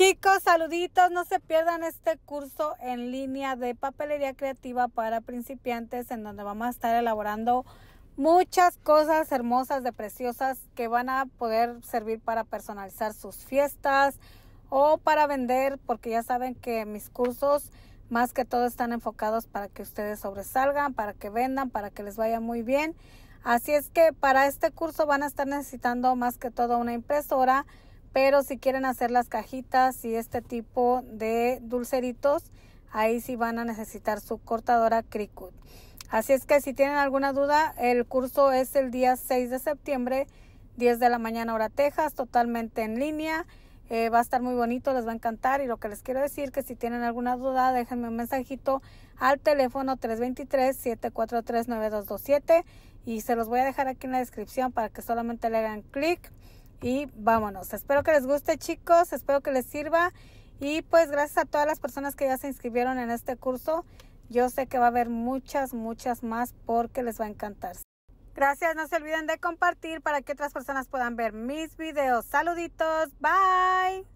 Chicos, saluditos, no se pierdan este curso en línea de papelería creativa para principiantes en donde vamos a estar elaborando muchas cosas hermosas de preciosas que van a poder servir para personalizar sus fiestas o para vender, porque ya saben que mis cursos más que todo están enfocados para que ustedes sobresalgan, para que vendan, para que les vaya muy bien. Así es que para este curso van a estar necesitando más que todo una impresora pero si quieren hacer las cajitas y este tipo de dulceritos, ahí sí van a necesitar su cortadora Cricut. Así es que si tienen alguna duda, el curso es el día 6 de septiembre, 10 de la mañana hora Texas, totalmente en línea. Eh, va a estar muy bonito, les va a encantar. Y lo que les quiero decir que si tienen alguna duda, déjenme un mensajito al teléfono 323-743-9227 y se los voy a dejar aquí en la descripción para que solamente le hagan clic y vámonos. Espero que les guste chicos, espero que les sirva. Y pues gracias a todas las personas que ya se inscribieron en este curso. Yo sé que va a haber muchas, muchas más porque les va a encantar. Gracias, no se olviden de compartir para que otras personas puedan ver mis videos. Saluditos, bye.